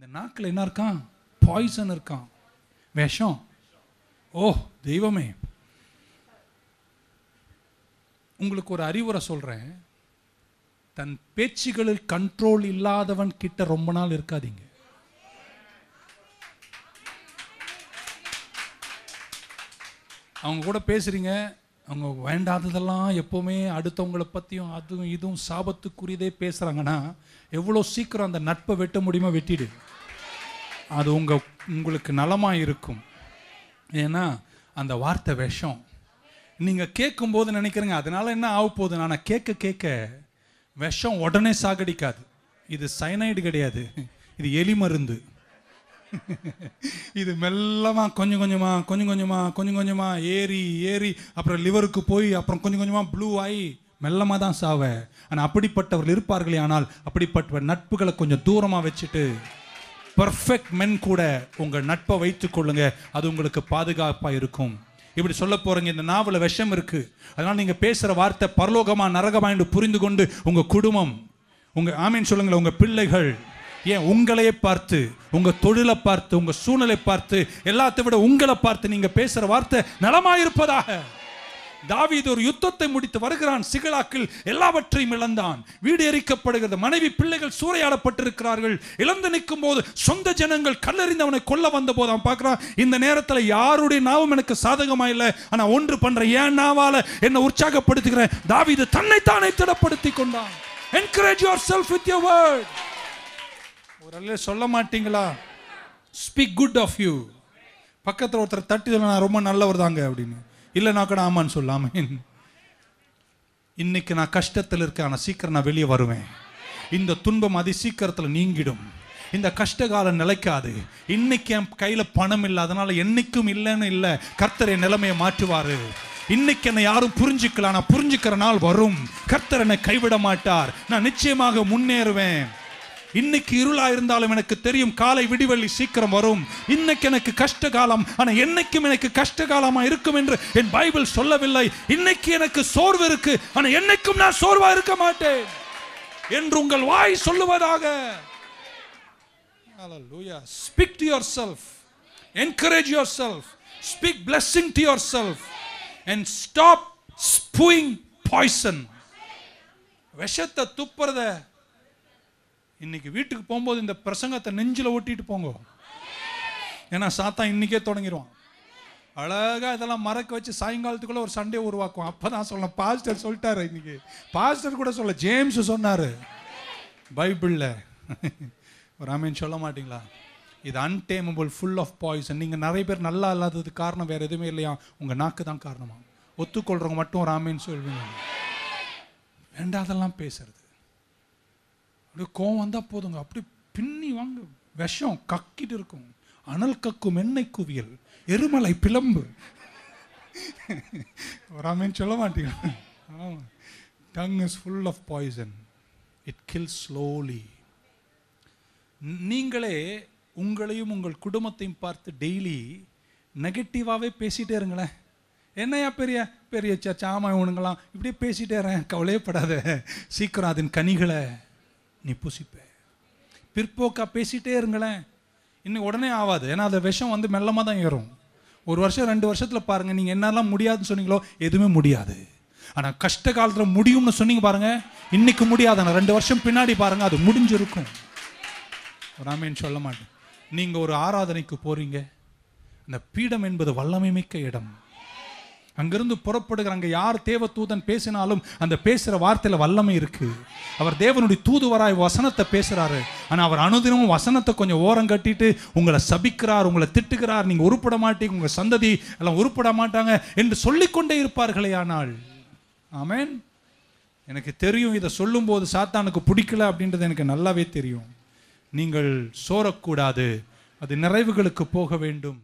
இந்த நாக்கில் என்ன இருக்கான் பாய்சன் இருக்கான் விஷம் ஓ தெய்வமே உங்களுக்கு ஒரு அறிவுரை சொல்கிறேன் தன் பேச்சுகளில் கண்ட்ரோல் இல்லாதவன் கிட்ட ரொம்ப நாள் இருக்காதீங்க அவங்க கூட பேசுகிறீங்க அவங்க வேண்டாததெல்லாம் எப்போவுமே அடுத்தவங்களை பற்றியும் அதுவும் இதுவும் சாபத்துக்குரியதே பேசுகிறாங்கன்னா எவ்வளோ சீக்கிரம் அந்த நட்பை வெட்ட முடியுமோ வெட்டிடு அது உங்கள் உங்களுக்கு நலமாக இருக்கும் ஏன்னா அந்த வார்த்தை விஷம் நீங்கள் கேட்கும்போது நினைக்கிறீங்க அதனால் என்ன ஆக போகுது ஆனால் கேட்க கேட்க விஷம் உடனே சாகடிக்காது இது சைனைடு கிடையாது இது எலி மருந்து இது மெல்லமாக கொஞ்சம் கொஞ்சமாக கொஞ்சம் கொஞ்சமாக கொஞ்சம் கொஞ்சமாக ஏறி ஏறி அப்புறம் லிவருக்கு போய் அப்புறம் கொஞ்சம் கொஞ்சமாக ப்ளூ ஆகி மெல்லமாக தான் சாவ ஆனால் அப்படிப்பட்டவர்கள் இருப்பார்களே ஆனால் அப்படிப்பட்ட நட்புகளை கொஞ்சம் தூரமாக வச்சுட்டு பர்ஃபெக்ட் மென் கூட உங்கள் நட்பை கொள்ளுங்க அது உங்களுக்கு பாதுகாப்பாக இருக்கும் இப்படி சொல்ல போகிறீங்க இந்த நாவலில் விஷம் இருக்குது அதனால் நீங்கள் பேசுகிற வார்த்தை பரலோகமாக நரகமாக என்று புரிந்து கொண்டு உங்கள் குடும்பம் உங்கள் ஆமீன் சொல்லுங்களேன் உங்கள் பிள்ளைகள் ஏன் உங்களையே பார்த்து உங்கள் தொழிலை பார்த்து உங்கள் சூழ்நிலை பார்த்து எல்லாத்தை விட உங்களை பார்த்து நீங்கள் பேசுகிற வார்த்தை நலமாயிருப்பதாக தாவீது ஒரு யுத்தத்தை முடித்து வருகிறான் சிகலாக்கில் எல்லாவற்றையும் இழந்தான் வீடு எரிக்கப்படுகிறது மனைவி பிள்ளைகள் சூறையாடப்பட்டிருக்கிறார்கள் இழந்து நிற்கும் போது சொந்த ஜனங்கள் கல்லறிந்து அவனை கொல்ல வந்த போது அவன் பார்க்கிறான் இந்த நேரத்தில் யாருடைய நாவும் எனக்கு சாதகமா இல்லை ஆனால் ஒன்று பண்ணுறேன் ஏன் நாவால் என்னை உற்சாகப்படுத்துகிறேன் தாவீது தன்னைத்தானே திடப்படுத்தி கொண்டான் encourage yourself with your word ஒரு சொல்ல மாட்டீங்களா ஸ்பீக் குட் ஆஃப் யூ பக்கத்தில் ஒருத்தர் தட்டி சொல்ல நான் ரொம்ப நல்லவர் தாங்க அப்படின்னு இல்லைனாக்க நான் ஆமான்னு சொல்லாமே இன்னைக்கு நான் கஷ்டத்தில் இருக்கேன் ஆனால் சீக்கிரம் நான் வெளியே வருவேன் இந்த துன்பம் அதி சீக்கிரத்தில் நீங்கிடும் இந்த கஷ்டகாலம் நிலைக்காது இன்னைக்கு என் கையில் பணம் இல்லை அதனால என்னைக்கும் இல்லைன்னு இல்லை கர்த்தரை நிலைமையை மாற்றுவார் இன்னைக்கு என்னை யாரும் புரிஞ்சுக்கலாம் நான் புரிஞ்சுக்கிற நாள் வரும் கர்த்தர் என்னை கைவிட மாட்டார் நான் நிச்சயமாக முன்னேறுவேன் இன்னைக்கு இருளா இருந்தாலும் எனக்கு தெரியும் காலை விடிவெள்ளி சீக்கிரம் வரும் இன்னைக்கு எனக்கு கஷ்ட காலம் ஆனா என்னைக்கும் எனக்கு கஷ்ட காலமா இருக்கும் என்று என் பைபிள் சொல்லவில்லை இன்னைக்கு எனக்கு சோர்வு இருக்கு ஆனா என்னைக்கும் நான் சோர்வா இருக்க மாட்டேன் என்று உங்கள் வாய் சொல்லுவதாக speak to yourself encourage yourself speak blessing to yourself and stop spewing poison விஷத்தை துப்புறத இன்னைக்கு வீட்டுக்கு போகும்போது இந்த பிரசங்கத்தை நெஞ்சில் ஒட்டிட்டு போங்க ஏன்னா சாத்தா இன்னைக்கே தொடங்கிடுவான் அழகாக இதெல்லாம் மறக்க வச்சு சாயங்காலத்துக்குள்ளே ஒரு சண்டே உருவாக்கும் அப்போ தான் சொல்லலாம் பாஸ்டர் சொல்லிட்டாரு இன்னைக்கு பாஸ்டர் கூட சொல்ல ஜேம்ஸ் சொன்னார் பைபிளில் ஒரு அமீன் சொல்ல மாட்டிங்களா இது அன்டேமபிள் ஃபுல் ஆஃப் பாய்ஸன் நீங்கள் நிறைய பேர் நல்லா இல்லாதது காரணம் வேறு எதுவுமே இல்லையா உங்கள் நாக்கு தான் காரணமாக ஒத்துக்கொள்கிறவங்க மட்டும் ஒரு ஆமீன் சொல்வீங்க ரெண்டாவதெல்லாம் பேசுறது அப்படியே கோவம் வந்தால் போதுங்க அப்படி பின்னி வாங்க விஷம் கக்கிட்டு இருக்கும் அனல் கக்கும் எண்ணெய் குவியல் எருமலை பிளம்பு வராமேன்னு சொல்ல மாட்டீங்க ஆமாம் tongue is full of poison it kill slowly நீங்களே உங்களையும் உங்கள் குடும்பத்தையும் பார்த்து டெய்லி நெகட்டிவாகவே பேசிகிட்டே இருங்களேன் என்னையா பெரிய பெரிய சாமா ஆமாம் இவனுங்களாம் இப்படியே பேசிட்டே இருறேன் கவலையப்படாத சீக்கிரம் அதன் கனிகளை நீ புசிப்ப பிற்போக்கா பேசிகிட்டே இருங்களேன் இன்னும் உடனே ஆகாது ஏன்னா அந்த விஷம் வந்து மெல்லமாக தான் ஏறும் ஒரு வருஷம் ரெண்டு வருஷத்தில் பாருங்கள் நீங்கள் என்னெல்லாம் முடியாதுன்னு சொன்னீங்களோ எதுவுமே முடியாது ஆனால் கஷ்ட காலத்தில் முடியும்னு சொன்னீங்க பாருங்கள் இன்னைக்கு முடியாது ஆனால் ரெண்டு வருஷம் பின்னாடி பாருங்கள் அது முடிஞ்சிருக்கும் ராமேன்னு சொல்ல மாட்டேன் நீங்கள் ஒரு ஆராதனைக்கு போகிறீங்க அந்த பீடம் என்பது வல்லமை மிக்க இடம் அங்கிருந்து புறப்படுகிற அங்கே யார் தேவ தூதன் பேசினாலும் அந்த பேசுகிற வார்த்தையில் வல்லமை இருக்கு அவர் தேவனுடைய தூதுவராய் வசனத்தை பேசுகிறாரு ஆனால் அவர் அனுதினமும் வசனத்தை கொஞ்சம் ஓரம் கட்டிட்டு உங்களை சபிக்கிறார் உங்களை திட்டுகிறார் நீங்கள் உருப்பிட மாட்டீங்க உங்கள் சந்ததி எல்லாம் உருப்பட மாட்டாங்க என்று சொல்லிக்கொண்டே இருப்பார்களே ஆனால் ஆமேன் எனக்கு தெரியும் இதை சொல்லும்போது சாத்தானுக்கு பிடிக்கல அப்படின்றது எனக்கு நல்லாவே தெரியும் நீங்கள் சோரக்கூடாது அது நிறைவுகளுக்கு போக வேண்டும்